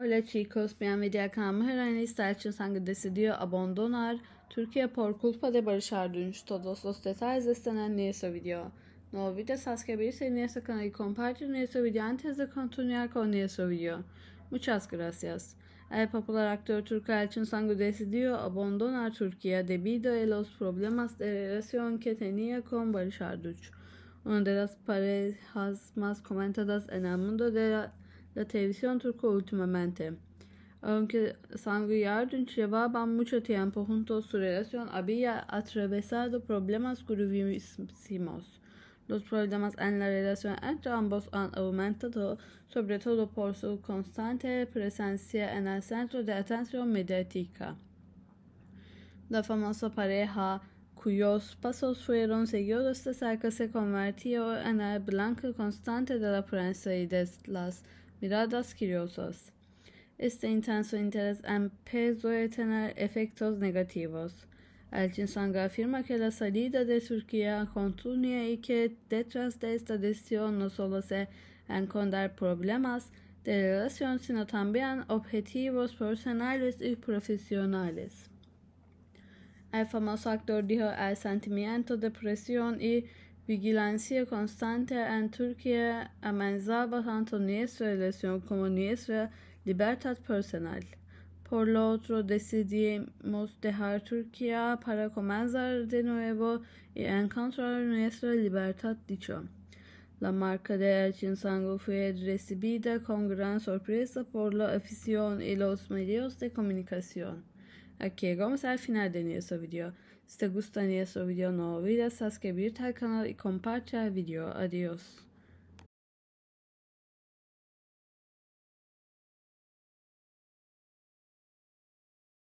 Hola chicos, bienvenidos a mi canal. está el chansangue decidió abandonar Turquía por culpa de Barışar Dünç. Todos los detalles están en video. No olvides suscribirse a nuestro compartir nuestro video antes de continuar con nuestro video. Muchas gracias. El popular aktör turco Elçin Sangu decidió abandonar Turquía debido a los problemas de relación que tenía con Barış Arduç. Una de las parejas más comentadas en el mundo de la la televisión turca últimamente. Aunque Sanguyardun llevaba mucho tiempo junto a su relación había atravesado problemas gravísimos. Los problemas en la relación entre ambos han aumentado, sobre todo por su constante presencia en el centro de atención mediática. La famosa pareja, cuyos pasos fueron seguidos hasta cerca, se convirtió en el blanco constante de la prensa y de las miradas curiosas. Este intenso interés en a tener efectos negativos. El Sanga afirma que la salida de Turquía continúa y que detrás de esta decisión no solo se encuentran problemas de relación, sino también objetivos personales y profesionales. El famoso actor dijo el sentimiento de presión y vigilancia constante en Turquía amenazaba tanto nuestra elección como nuestra libertad personal. Por lo otro, decidimos dejar Turquía para comenzar de nuevo y encontrar nuestra libertad dicha. La marca de Elchin Sango fue recibida con gran sorpresa por la afición y los medios de comunicación. Aquí llegamos al final de nuestro video. Si te gusta nuestro video no olvides suscribirte al canal y compartir el video. Adiós.